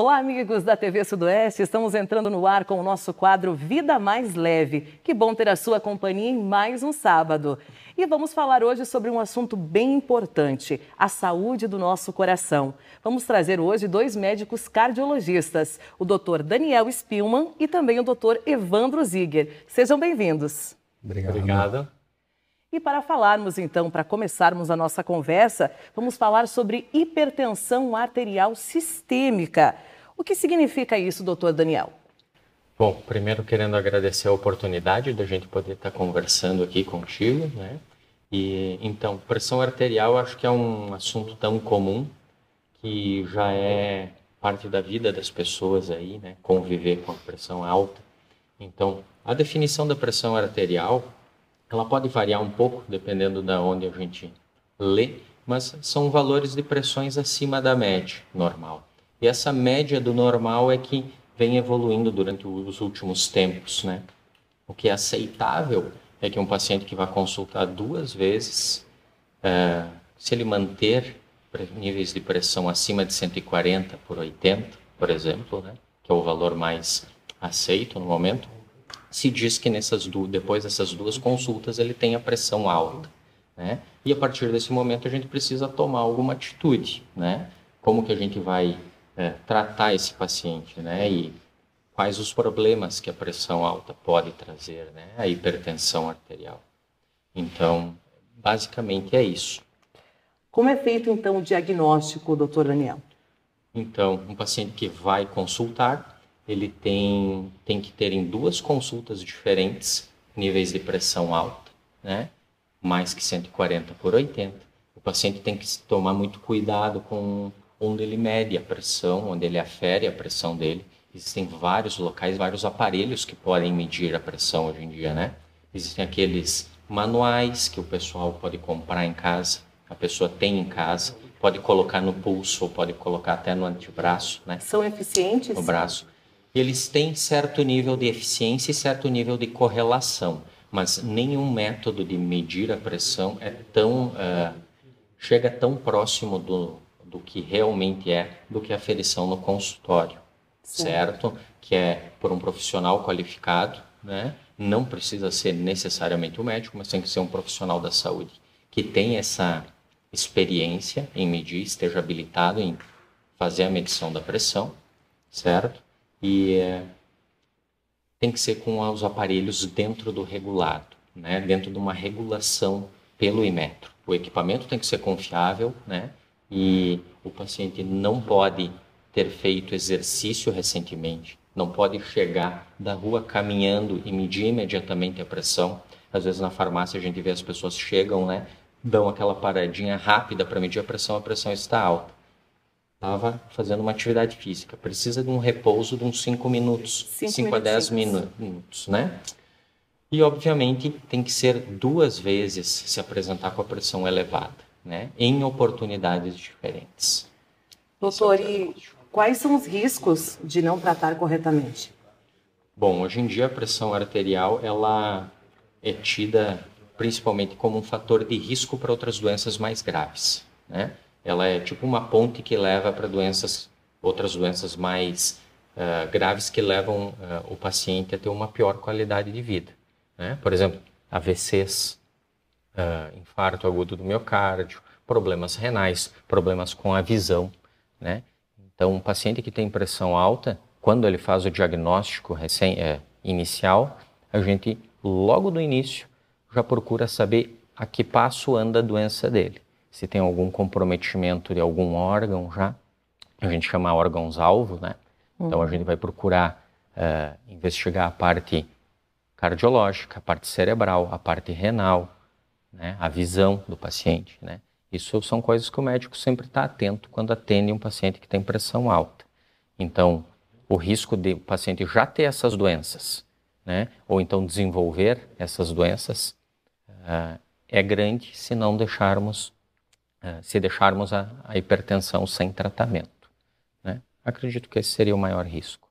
Olá, amigos da TV Sudoeste. Estamos entrando no ar com o nosso quadro Vida Mais Leve. Que bom ter a sua companhia em mais um sábado. E vamos falar hoje sobre um assunto bem importante: a saúde do nosso coração. Vamos trazer hoje dois médicos cardiologistas, o Dr. Daniel Spillman e também o Dr. Evandro Ziger. Sejam bem-vindos. Obrigado. Obrigado. E para falarmos então, para começarmos a nossa conversa, vamos falar sobre hipertensão arterial sistêmica. O que significa isso, doutor Daniel? Bom, primeiro querendo agradecer a oportunidade da gente poder estar conversando aqui contigo, né? E então, pressão arterial acho que é um assunto tão comum que já é parte da vida das pessoas aí, né? Conviver com a pressão alta. Então, a definição da pressão arterial ela pode variar um pouco dependendo da onde a gente lê, mas são valores de pressões acima da média normal. E essa média do normal é que vem evoluindo durante os últimos tempos, né? O que é aceitável é que um paciente que vai consultar duas vezes, é, se ele manter níveis de pressão acima de 140 por 80, por exemplo, né? que é o valor mais aceito no momento, se diz que nessas depois dessas duas consultas ele tem a pressão alta, né? E a partir desse momento a gente precisa tomar alguma atitude, né? Como que a gente vai é, tratar esse paciente, né? E quais os problemas que a pressão alta pode trazer, né? A hipertensão arterial. Então, basicamente é isso. Como é feito então o diagnóstico, doutor Daniel? Então, um paciente que vai consultar, ele tem, tem que ter em duas consultas diferentes níveis de pressão alta, né? mais que 140 por 80. O paciente tem que tomar muito cuidado com onde ele mede a pressão, onde ele afere a pressão dele. Existem vários locais, vários aparelhos que podem medir a pressão hoje em dia, né? Existem aqueles manuais que o pessoal pode comprar em casa, a pessoa tem em casa, pode colocar no pulso ou pode colocar até no antebraço, né? São eficientes? No braço eles têm certo nível de eficiência e certo nível de correlação, mas nenhum método de medir a pressão é tão uh, chega tão próximo do, do que realmente é do que a ferição no consultório, certo? certo? Que é por um profissional qualificado, né? Não precisa ser necessariamente o um médico, mas tem que ser um profissional da saúde que tem essa experiência em medir, esteja habilitado em fazer a medição da pressão, certo? E é, tem que ser com os aparelhos dentro do regulado, né? dentro de uma regulação pelo imetro. O equipamento tem que ser confiável, né? E o paciente não pode ter feito exercício recentemente, não pode chegar da rua caminhando e medir imediatamente a pressão. Às vezes na farmácia a gente vê as pessoas chegam, né? Dão aquela paradinha rápida para medir a pressão, a pressão está alta estava fazendo uma atividade física. Precisa de um repouso de uns 5 minutos, 5 a 10 minutos, né? E, obviamente, tem que ser duas vezes se apresentar com a pressão elevada, né? Em oportunidades diferentes. Doutor, e quais são os riscos de não tratar corretamente? Bom, hoje em dia a pressão arterial, ela é tida principalmente como um fator de risco para outras doenças mais graves, né? Ela é tipo uma ponte que leva para doenças, outras doenças mais uh, graves que levam uh, o paciente a ter uma pior qualidade de vida. Né? Por exemplo, AVCs, uh, ah, infarto agudo do miocárdio, problemas renais, problemas com a visão. Né? Então, um paciente que tem pressão alta, quando ele faz o diagnóstico recém, é, inicial, a gente logo do início já procura saber a que passo anda a doença dele se tem algum comprometimento de algum órgão já. A gente chama órgãos-alvo, né? Então a uhum. gente vai procurar uh, investigar a parte cardiológica, a parte cerebral, a parte renal, né? a visão do paciente, né? Isso são coisas que o médico sempre está atento quando atende um paciente que tem pressão alta. Então, o risco de o paciente já ter essas doenças, né? Ou então desenvolver essas doenças uh, é grande se não deixarmos eh, se deixarmos a, a hipertensão sem tratamento. Né? Acredito que esse seria o maior risco.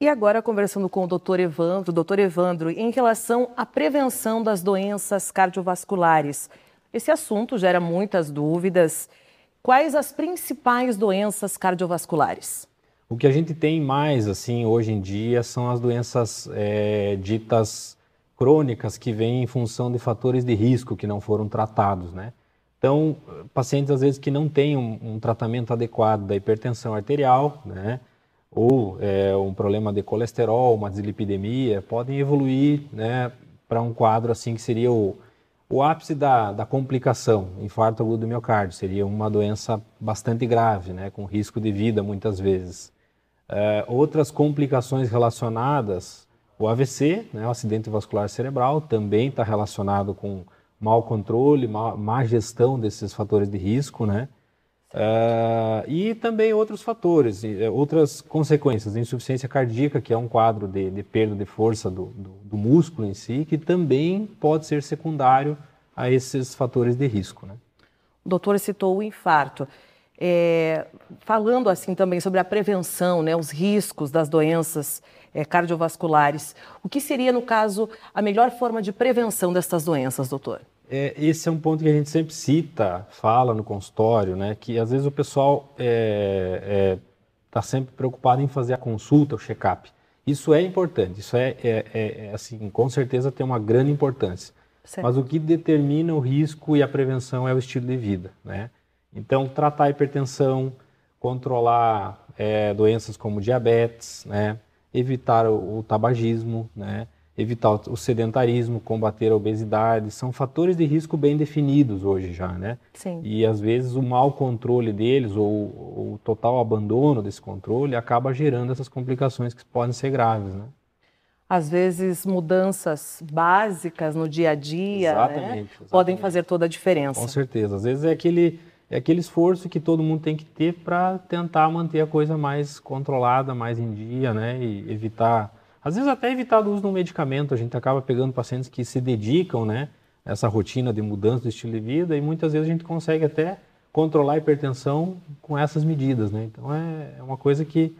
E agora, conversando com o doutor Evandro. Doutor Evandro, em relação à prevenção das doenças cardiovasculares, esse assunto gera muitas dúvidas. Quais as principais doenças cardiovasculares? O que a gente tem mais, assim, hoje em dia, são as doenças é, ditas crônicas que vêm em função de fatores de risco que não foram tratados, né? Então, pacientes às vezes que não têm um, um tratamento adequado da hipertensão arterial, né, ou é, um problema de colesterol, uma deslipidemia, podem evoluir né, para um quadro assim que seria o, o ápice da, da complicação, infarto agudo do miocárdio, seria uma doença bastante grave, né, com risco de vida muitas vezes. É, outras complicações relacionadas, o AVC, né, o acidente vascular cerebral, também está relacionado com mau controle, má, má gestão desses fatores de risco, né? Uh, e também outros fatores, eh, outras consequências, insuficiência cardíaca, que é um quadro de, de perda de força do, do, do, músculo em si, que também pode ser secundário a esses fatores de risco. Né? O doutor citou o infarto. É, falando assim também sobre a prevenção, né, os riscos das doenças é, cardiovasculares, o que seria, no caso, a melhor forma de prevenção destas doenças, doutor? É, esse é um ponto que a gente sempre cita, fala no consultório, né, que às vezes o pessoal está é, é, sempre preocupado em fazer a consulta, o check-up. Isso é importante, isso é, é, é, é, assim, com certeza tem uma grande importância. Certo. Mas o que determina o risco e a prevenção é o estilo de vida, né? Então, tratar a hipertensão, controlar é, doenças como diabetes, né? evitar o, o tabagismo, né? evitar o sedentarismo, combater a obesidade, são fatores de risco bem definidos hoje já, né? Sim. E às vezes o mau controle deles ou o total abandono desse controle acaba gerando essas complicações que podem ser graves, né? Às vezes mudanças básicas no dia a dia exatamente, né? exatamente. podem fazer toda a diferença. Com certeza. Às vezes é aquele é aquele esforço que todo mundo tem que ter para tentar manter a coisa mais controlada, mais em dia, né? E evitar, às vezes até evitar o uso do medicamento. A gente acaba pegando pacientes que se dedicam, né? essa rotina de mudança do estilo de vida e muitas vezes a gente consegue até controlar a hipertensão com essas medidas, né? Então é, é uma coisa que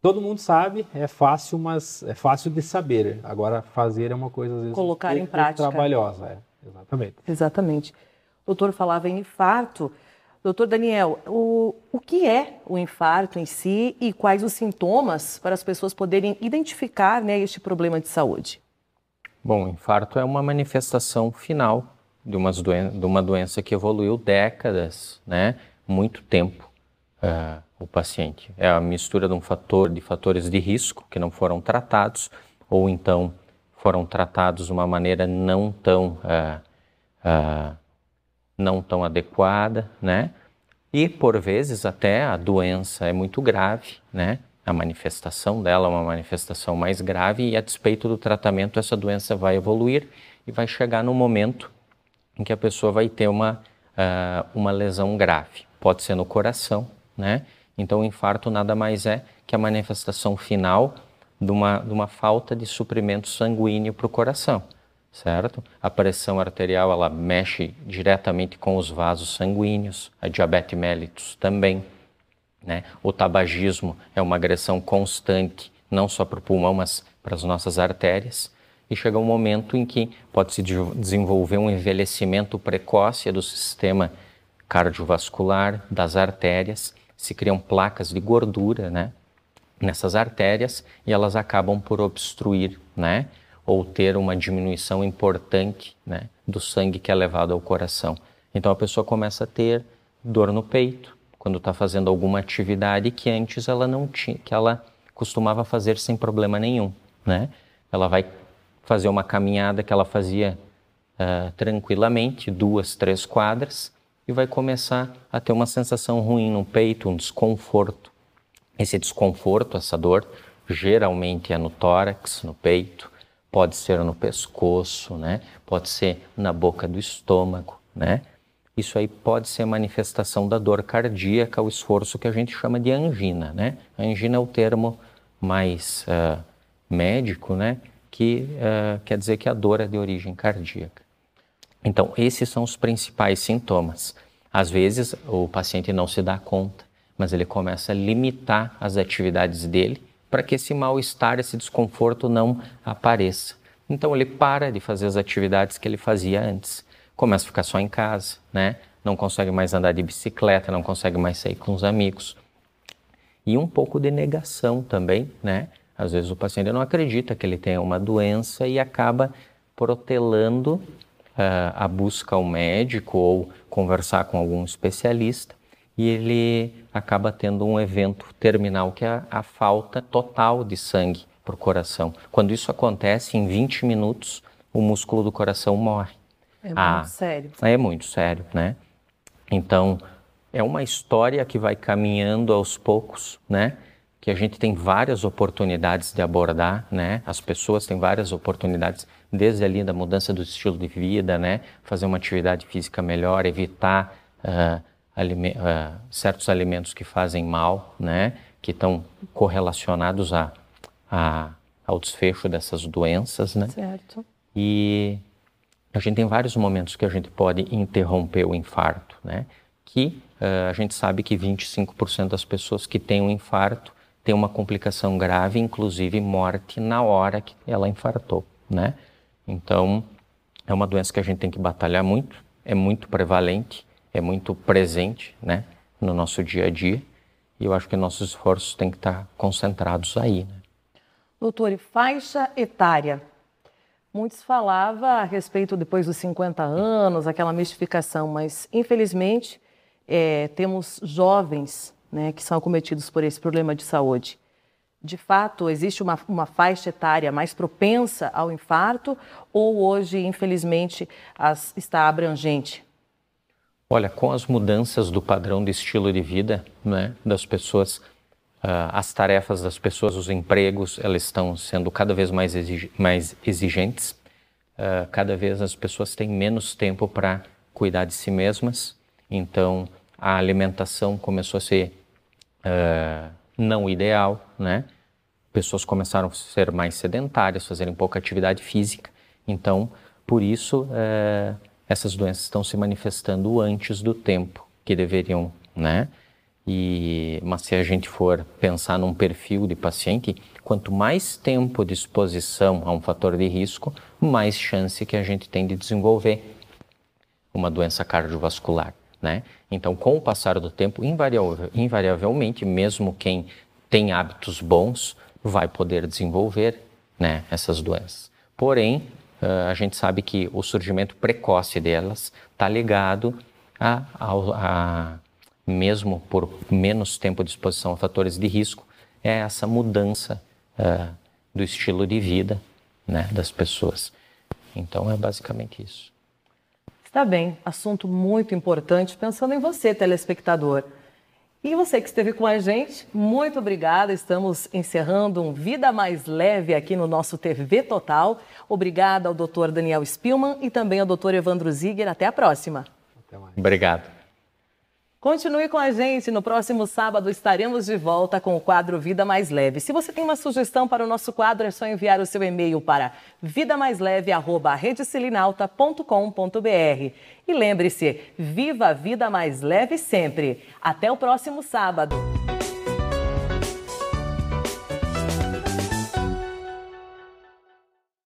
Todo mundo sabe, é fácil, mas é fácil de saber. Agora, fazer é uma coisa, às vezes, Colocar é em prática. trabalhosa. É. Exatamente. Exatamente doutor falava em infarto. Doutor Daniel, o, o que é o infarto em si e quais os sintomas para as pessoas poderem identificar né, este problema de saúde? Bom, o infarto é uma manifestação final de, de, uma doença que evoluiu décadas, né? muito tempo eh, o paciente. É a mistura de um fator de fatores de risco que não foram tratados ou então foram tratados de uma maneira não tão uh, uh, não tão adequada, né? E por vezes até a doença é muito grave, né? A manifestação dela é uma manifestação mais grave e a despeito do tratamento essa doença vai evoluir e vai chegar no momento em que a pessoa vai ter uma, uh, uma lesão grave. Pode ser no coração, né? Então o infarto nada mais é que a manifestação final de uma, de uma falta de suprimento sanguíneo para o coração certo? A pressão arterial ela mexe diretamente com os vasos sanguíneos, a diabetes mellitus também, né? O tabagismo é uma agressão constante, não só para o pulmão, mas para as nossas artérias. E chega um momento em que pode se desenvolver um envelhecimento precoce do sistema cardiovascular, das artérias, se criam placas de gordura, né? Nessas artérias e elas acabam por obstruir, né? ou ter uma diminuição importante né, do sangue que é levado ao coração. Então a pessoa começa a ter dor no peito quando está fazendo alguma atividade que antes ela não tinha, que ela costumava fazer sem problema nenhum, né? Ela vai fazer uma caminhada que ela fazia uh, tranquilamente, duas, três quadras, e vai começar a ter uma sensação ruim no peito, um desconforto. Esse desconforto, essa dor, geralmente é no tórax, no peito, pode ser no pescoço, né? Pode ser na boca do estômago, né? Isso aí pode ser manifestação da dor cardíaca, o esforço que a gente chama de angina, né? angina é o termo mais uh, médico, né? Que uh, quer dizer que a dor é de origem cardíaca. Então, esses são os principais sintomas. Às vezes, o paciente não se dá conta, mas ele começa a limitar as atividades dele para que esse mal-estar, esse desconforto não apareça. Então ele para de fazer as atividades que ele fazia antes, começa a ficar só em casa, né? Não consegue mais andar de bicicleta, não consegue mais sair com os amigos. E um pouco de negação também, né? Às vezes o paciente não acredita que ele tenha uma doença e acaba protelando uh, a busca ao médico ou conversar com algum especialista e ele acaba tendo um evento terminal, que é a falta total de sangue para o coração. Quando isso acontece, em 20 minutos, o músculo do coração morre. É muito ah, sério. É muito sério, né? Então, é uma história que vai caminhando aos poucos, né? Que a gente tem várias oportunidades de abordar, né? As pessoas têm várias oportunidades, desde ali da mudança do estilo de vida, né? Fazer uma atividade física melhor, evitar... Uh, alime uh, certos alimentos que fazem mal, né, que estão correlacionados a, a, ao desfecho dessas doenças, né? Certo. E a gente tem vários momentos que a gente pode interromper o infarto, né? Que uh, a gente sabe que 25% das pessoas que têm um infarto têm uma complicação grave, inclusive morte na hora que ela infartou, né? Então, é uma doença que a gente tem que batalhar muito, é muito prevalente é muito presente né, no nosso dia a dia e eu acho que nossos esforços têm que estar concentrados aí. Né? Doutor, faixa etária. Muitos falava a respeito depois dos 50 anos, aquela mistificação, mas infelizmente é, temos jovens né, que são acometidos por esse problema de saúde. De fato, existe uma, uma faixa etária mais propensa ao infarto ou hoje, infelizmente, as, está abrangente Olha, com as mudanças do padrão de estilo de vida né, das pessoas, uh, as tarefas das pessoas, os empregos, elas estão sendo cada vez mais, exig mais exigentes. Uh, cada vez as pessoas têm menos tempo para cuidar de si mesmas. Então, a alimentação começou a ser uh, não ideal, né? Pessoas começaram a ser mais sedentárias, fazerem pouca atividade física. Então, por isso, uh, essas doenças estão se manifestando antes do tempo que deveriam, né? E, mas se a gente for pensar num perfil de paciente, quanto mais tempo de exposição a um fator de risco, mais chance que a gente tem de desenvolver uma doença cardiovascular, né? Então, com o passar do tempo, invariavelmente, mesmo quem tem hábitos bons vai poder desenvolver né, essas doenças. Porém, ah, a gente sabe que o surgimento precoce delas está ligado a, a, a, mesmo por menos tempo de exposição a fatores de risco, é essa mudança uh, do estilo de vida né, das pessoas. Então é basicamente isso. Está bem, assunto muito importante, pensando em você, telespectador. E você que esteve com a gente, muito obrigada. Estamos encerrando um Vida Mais Leve aqui no nosso TV Total. Obrigada ao doutor Daniel Spillman e também ao doutor Evandro Ziger. Até a próxima. Até mais. Obrigado. Continue com a gente. No próximo sábado estaremos de volta com o quadro Vida Mais Leve. Se você tem uma sugestão para o nosso quadro, é só enviar o seu e-mail para vidamaisleve.com.br. E lembre-se, viva a vida mais leve sempre. Até o próximo sábado.